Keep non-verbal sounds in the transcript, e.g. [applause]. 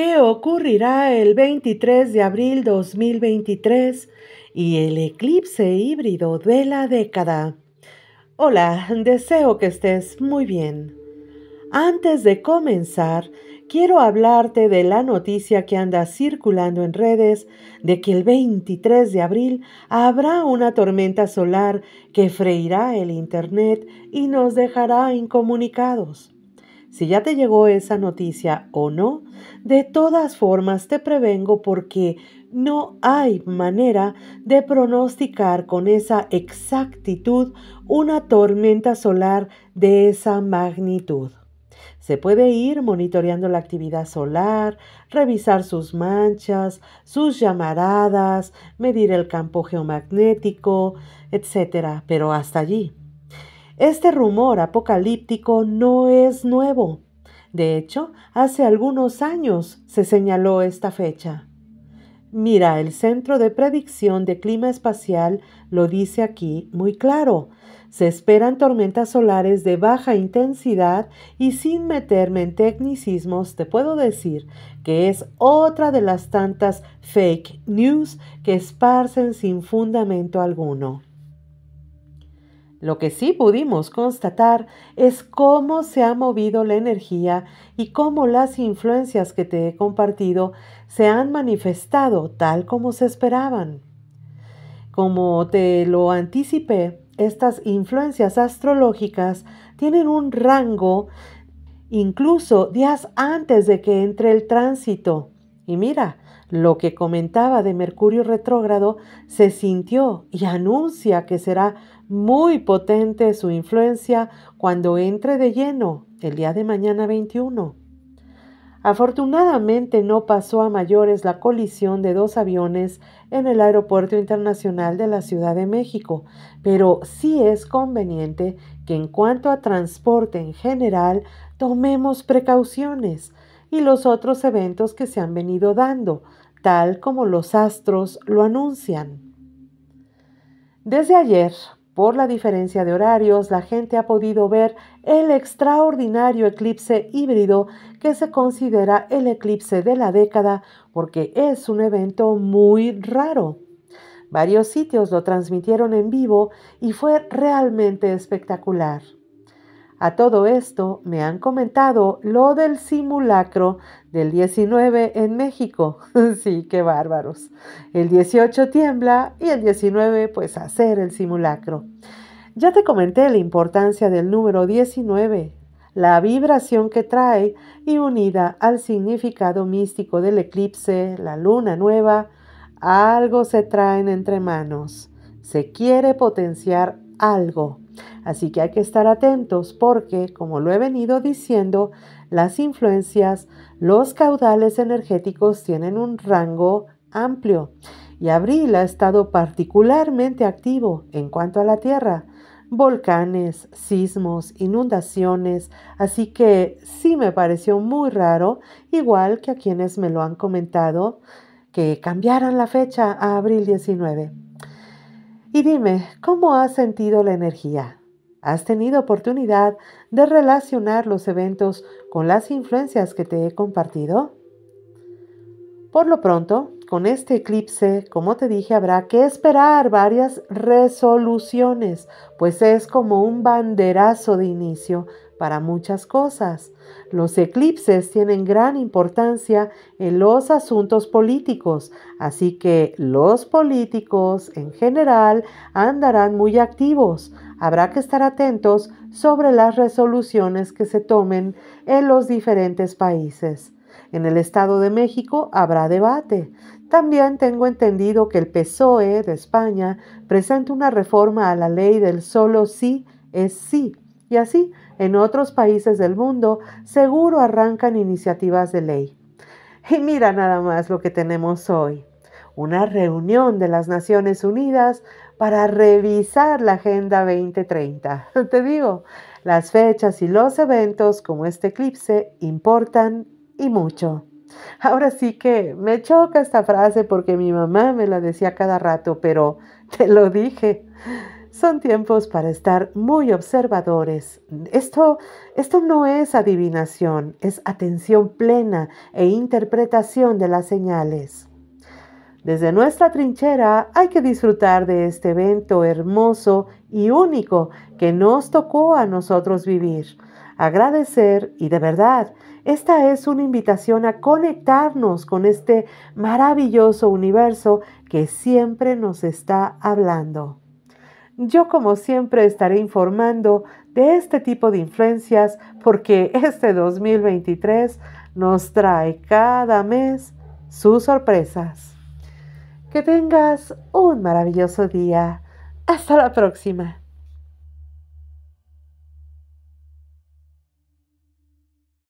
¿Qué ocurrirá el 23 de abril 2023 y el eclipse híbrido de la década. Hola, deseo que estés muy bien. Antes de comenzar, quiero hablarte de la noticia que anda circulando en redes de que el 23 de abril habrá una tormenta solar que freirá el Internet y nos dejará incomunicados. Si ya te llegó esa noticia o no, de todas formas te prevengo porque no hay manera de pronosticar con esa exactitud una tormenta solar de esa magnitud. Se puede ir monitoreando la actividad solar, revisar sus manchas, sus llamaradas, medir el campo geomagnético, etc. Pero hasta allí. Este rumor apocalíptico no es nuevo. De hecho, hace algunos años se señaló esta fecha. Mira, el Centro de Predicción de Clima Espacial lo dice aquí muy claro. Se esperan tormentas solares de baja intensidad y sin meterme en tecnicismos te puedo decir que es otra de las tantas fake news que esparcen sin fundamento alguno. Lo que sí pudimos constatar es cómo se ha movido la energía y cómo las influencias que te he compartido se han manifestado tal como se esperaban. Como te lo anticipé, estas influencias astrológicas tienen un rango incluso días antes de que entre el tránsito y mira, lo que comentaba de Mercurio retrógrado se sintió y anuncia que será muy potente su influencia cuando entre de lleno el día de mañana 21. Afortunadamente no pasó a mayores la colisión de dos aviones en el Aeropuerto Internacional de la Ciudad de México, pero sí es conveniente que en cuanto a transporte en general tomemos precauciones y los otros eventos que se han venido dando, tal como los astros lo anuncian. Desde ayer, por la diferencia de horarios, la gente ha podido ver el extraordinario eclipse híbrido que se considera el eclipse de la década porque es un evento muy raro. Varios sitios lo transmitieron en vivo y fue realmente espectacular. A todo esto me han comentado lo del simulacro del 19 en México. [laughs] sí, qué bárbaros. El 18 tiembla y el 19 pues hacer el simulacro. Ya te comenté la importancia del número 19, la vibración que trae y unida al significado místico del eclipse, la luna nueva, algo se traen entre manos. Se quiere potenciar algo. Así que hay que estar atentos porque, como lo he venido diciendo, las influencias, los caudales energéticos tienen un rango amplio y abril ha estado particularmente activo en cuanto a la Tierra. Volcanes, sismos, inundaciones, así que sí me pareció muy raro, igual que a quienes me lo han comentado, que cambiaran la fecha a abril 19. Y dime, ¿cómo has sentido la energía? has tenido oportunidad de relacionar los eventos con las influencias que te he compartido? Por lo pronto, con este eclipse, como te dije, habrá que esperar varias resoluciones, pues es como un banderazo de inicio para muchas cosas. Los eclipses tienen gran importancia en los asuntos políticos, así que los políticos en general andarán muy activos, Habrá que estar atentos sobre las resoluciones que se tomen en los diferentes países. En el Estado de México habrá debate. También tengo entendido que el PSOE de España presenta una reforma a la ley del solo sí es sí. Y así, en otros países del mundo, seguro arrancan iniciativas de ley. Y mira nada más lo que tenemos hoy. Una reunión de las Naciones Unidas para revisar la Agenda 2030. [laughs] Te digo, las fechas y los eventos como este eclipse importan y mucho. Ahora sí que me choca esta frase porque mi mamá me la decía cada rato, pero [laughs] te lo dije. Son tiempos para estar muy observadores. Esto, esto no es adivinación, es atención plena e interpretación de las señales. Desde nuestra trinchera hay que disfrutar de este evento hermoso y único que nos tocó a nosotros vivir, agradecer y de verdad, esta es una invitación a conectarnos con este maravilloso universo que siempre nos está hablando. Yo como siempre estaré informando de este tipo de influencias porque este 2023 nos trae cada mes sus sorpresas. Que tengas un maravilloso día. Hasta la próxima.